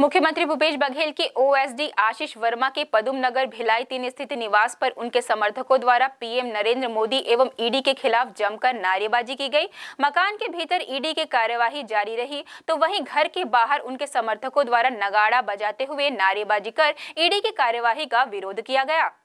मुख्यमंत्री भूपेश बघेल के ओएसडी आशीष वर्मा के पदुम नगर भिलाई तीन स्थित निवास पर उनके समर्थकों द्वारा पीएम नरेंद्र मोदी एवं ईडी के खिलाफ जमकर नारेबाजी की गई मकान के भीतर ईडी की कार्यवाही जारी रही तो वहीं घर के बाहर उनके समर्थकों द्वारा नगाड़ा बजाते हुए नारेबाजी कर ईडी की कार्यवाही का विरोध किया गया